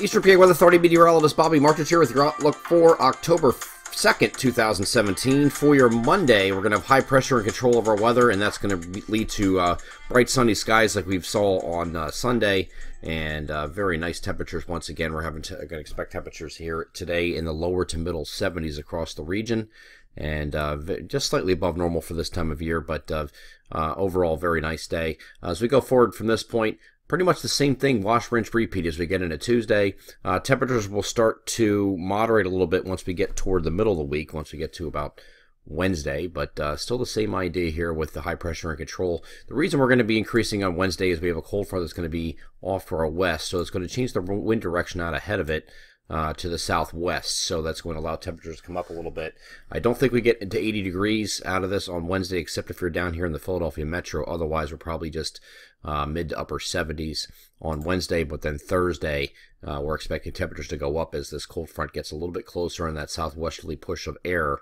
Eastern PA Weather Authority meteorologist Bobby Martins here with your outlook for October 2nd, 2017. For your Monday, we're going to have high pressure and control of our weather, and that's going to lead to uh, bright sunny skies like we have saw on uh, Sunday, and uh, very nice temperatures once again. We're having going to expect temperatures here today in the lower to middle 70s across the region, and uh, just slightly above normal for this time of year, but uh, uh, overall, very nice day. as we go forward from this point, pretty much the same thing, wash, rinse, repeat as we get into Tuesday. Uh, temperatures will start to moderate a little bit once we get toward the middle of the week, once we get to about Wednesday, but uh, still the same idea here with the high pressure and control. The reason we're going to be increasing on Wednesday is we have a cold front that's going to be off to our west, so it's going to change the wind direction out ahead of it uh, to the southwest, so that's going to allow temperatures to come up a little bit. I don't think we get into 80 degrees out of this on Wednesday, except if you're down here in the Philadelphia metro. Otherwise, we're probably just uh, mid to upper 70s on Wednesday, but then Thursday, uh, we're expecting temperatures to go up as this cold front gets a little bit closer and that southwesterly push of air.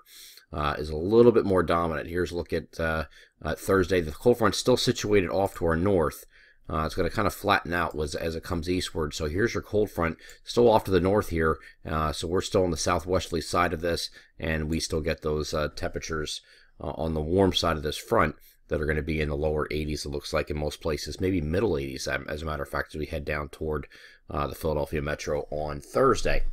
Uh, is a little bit more dominant. Here's a look at, uh, at Thursday. The cold front's still situated off to our north, uh, it's going to kind of flatten out as, as it comes eastward. So here's your cold front, still off to the north here. Uh, so we're still on the southwesterly side of this, and we still get those uh, temperatures uh, on the warm side of this front that are going to be in the lower 80s, it looks like, in most places, maybe middle 80s, as a matter of fact, as we head down toward uh, the Philadelphia metro on Thursday.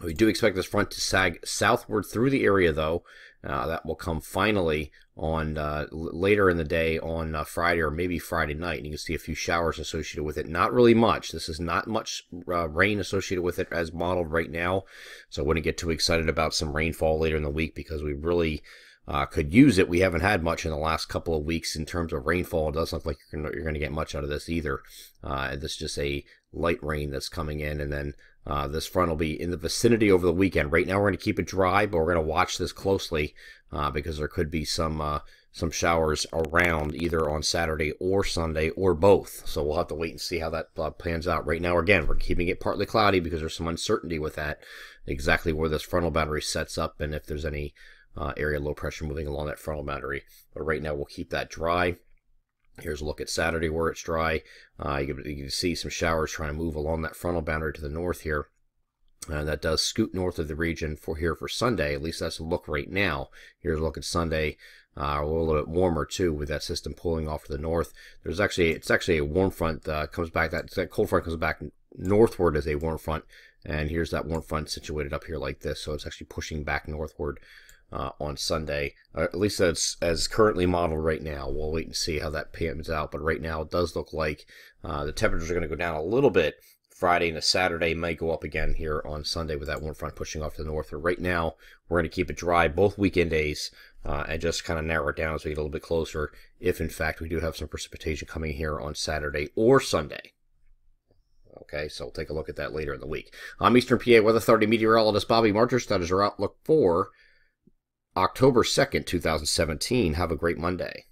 We do expect this front to sag southward through the area, though. Uh, that will come finally on uh, later in the day on uh, Friday or maybe Friday night. And you can see a few showers associated with it. Not really much. This is not much uh, rain associated with it as modeled right now. So I wouldn't get too excited about some rainfall later in the week because we really uh, could use it. We haven't had much in the last couple of weeks in terms of rainfall. It doesn't look like you're going you're to get much out of this either. Uh, this is just a light rain that's coming in, and then uh, this front will be in the vicinity over the weekend. Right now, we're going to keep it dry, but we're going to watch this closely uh, because there could be some uh, some showers around either on Saturday or Sunday or both. So we'll have to wait and see how that uh, pans out. Right now, again, we're keeping it partly cloudy because there's some uncertainty with that, exactly where this frontal boundary sets up and if there's any uh, area low pressure moving along that frontal boundary. But right now we'll keep that dry. Here's a look at Saturday where it's dry. Uh, you, can, you, can, see some showers trying to move along that frontal boundary to the north here. And that does scoot north of the region for here for Sunday. At least that's a look right now. Here's a look at Sunday. Uh, a little bit warmer too with that system pulling off to the north. There's actually it's actually a warm front uh, comes back that, that cold front comes back northward as a warm front, and here's that warm front situated up here like this. So it's actually pushing back northward uh, on Sunday. Or uh, at least that's as currently modeled right now. We'll wait and see how that pans out. But right now, it does look like uh, the temperatures are going to go down a little bit. Friday and a Saturday might go up again here on Sunday with that warm front pushing off to the north. But right now, we're going to keep it dry both weekend days uh, and just kind of narrow it down as we get a little bit closer. If in fact we do have some precipitation coming here on Saturday or Sunday. Okay, so we'll take a look at that later in the week. I'm Eastern PA Weather Authority meteorologist Bobby Marchers. That is our outlook for October 2nd, 2017. Have a great Monday.